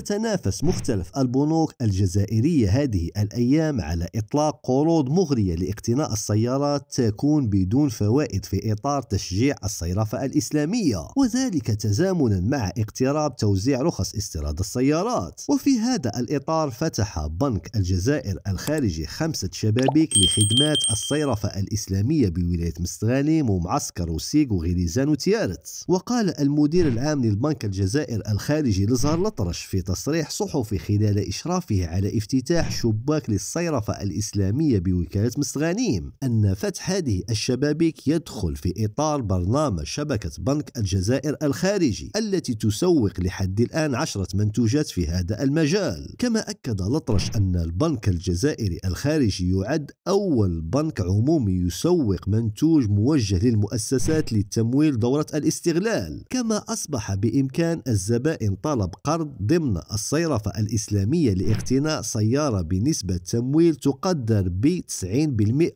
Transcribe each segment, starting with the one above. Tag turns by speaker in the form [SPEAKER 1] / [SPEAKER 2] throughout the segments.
[SPEAKER 1] تتنافس مختلف البنوك الجزائرية هذه الأيام على إطلاق قروض مغرية لاقتناء السيارات تكون بدون فوائد في إطار تشجيع الصيرفة الإسلامية وذلك تزامنا مع اقتراب توزيع رخص استيراد السيارات وفي هذا الإطار فتح بنك الجزائر الخارجي خمسة شبابيك لخدمات الصيرفة الإسلامية بولاية مستغانم ومعسكر وسيق وغليزان وتيارت وقال المدير العام للبنك الجزائر الخارجي لزهر لطرش في تصريح صحفي خلال إشرافه على افتتاح شباك للصيرفة الإسلامية بوكالة مستغانيم أن فتح هذه الشبابيك يدخل في إطار برنامج شبكة بنك الجزائر الخارجي التي تسوق لحد الآن عشرة منتوجات في هذا المجال كما أكد لطرش أن البنك الجزائري الخارجي يعد أول بنك عمومي يسوق منتوج موجه للمؤسسات لتمويل دورة الاستغلال كما أصبح بإمكان الزبائن طلب قرض ضمن الصيرفة الإسلامية لاقتناء سيارة بنسبة تمويل تقدر ب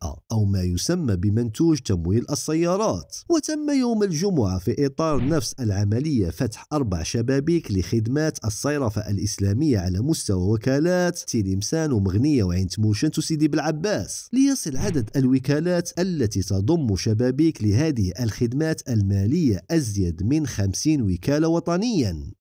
[SPEAKER 1] 90% أو ما يسمى بمنتوج تمويل السيارات وتم يوم الجمعة في إطار نفس العملية فتح أربع شبابيك لخدمات الصيرفة الإسلامية على مستوى وكالات تلمسان ومغنية وعين تموشن وسيدي بالعباس ليصل عدد الوكالات التي تضم شبابيك لهذه الخدمات المالية أزيد من 50 وكالة وطنيا